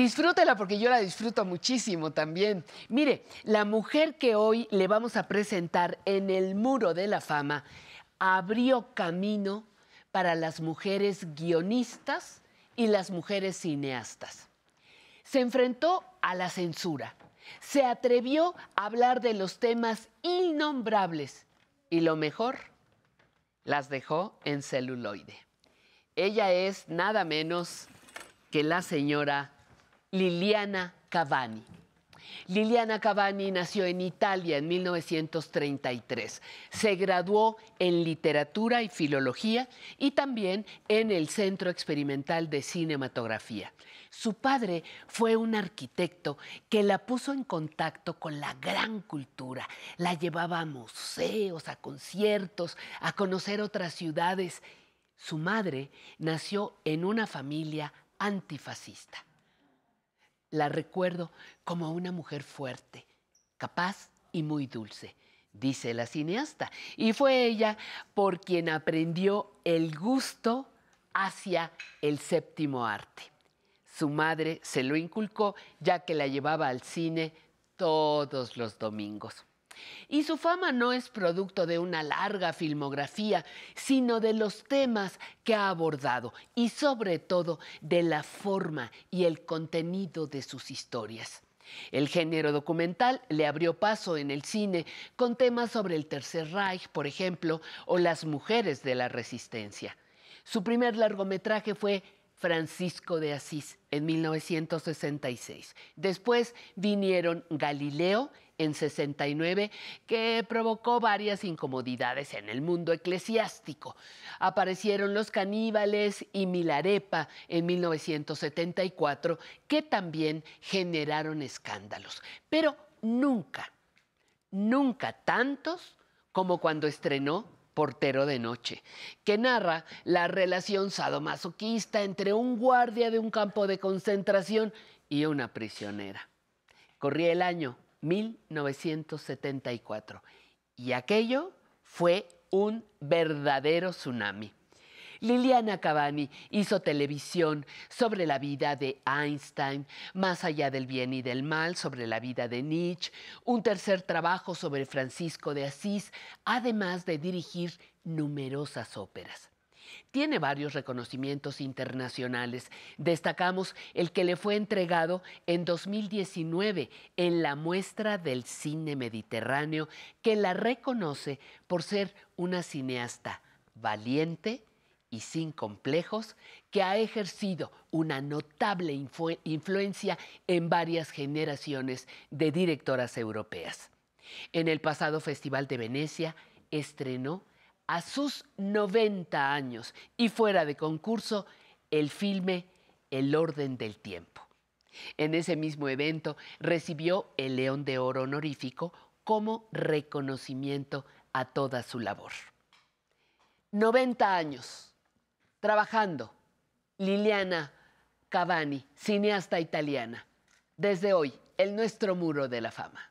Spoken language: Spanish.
Disfrútela porque yo la disfruto muchísimo también. Mire, la mujer que hoy le vamos a presentar en el Muro de la Fama abrió camino para las mujeres guionistas y las mujeres cineastas. Se enfrentó a la censura, se atrevió a hablar de los temas innombrables y lo mejor, las dejó en celuloide. Ella es nada menos que la señora Liliana Cavani. Liliana Cavani nació en Italia en 1933. Se graduó en literatura y filología y también en el Centro Experimental de Cinematografía. Su padre fue un arquitecto que la puso en contacto con la gran cultura. La llevaba a museos, a conciertos, a conocer otras ciudades. Su madre nació en una familia antifascista la recuerdo como una mujer fuerte, capaz y muy dulce, dice la cineasta. Y fue ella por quien aprendió el gusto hacia el séptimo arte. Su madre se lo inculcó ya que la llevaba al cine todos los domingos. Y su fama no es producto de una larga filmografía, sino de los temas que ha abordado y sobre todo de la forma y el contenido de sus historias. El género documental le abrió paso en el cine con temas sobre el Tercer Reich, por ejemplo, o las mujeres de la resistencia. Su primer largometraje fue Francisco de Asís en 1966. Después vinieron Galileo en 69 que provocó varias incomodidades en el mundo eclesiástico. Aparecieron los caníbales y Milarepa en 1974 que también generaron escándalos, pero nunca, nunca tantos como cuando estrenó Portero de Noche, que narra la relación sadomasoquista entre un guardia de un campo de concentración y una prisionera. Corría el año 1974. Y aquello fue un verdadero tsunami. Liliana Cavani hizo televisión sobre la vida de Einstein, Más allá del bien y del mal, sobre la vida de Nietzsche, un tercer trabajo sobre Francisco de Asís, además de dirigir numerosas óperas. Tiene varios reconocimientos internacionales. Destacamos el que le fue entregado en 2019 en la muestra del cine mediterráneo, que la reconoce por ser una cineasta valiente, y sin complejos, que ha ejercido una notable influencia en varias generaciones de directoras europeas. En el pasado Festival de Venecia estrenó a sus 90 años y fuera de concurso el filme El orden del tiempo. En ese mismo evento recibió el León de Oro honorífico como reconocimiento a toda su labor. 90 años trabajando Liliana Cavani, cineasta italiana. Desde hoy, el nuestro muro de la fama.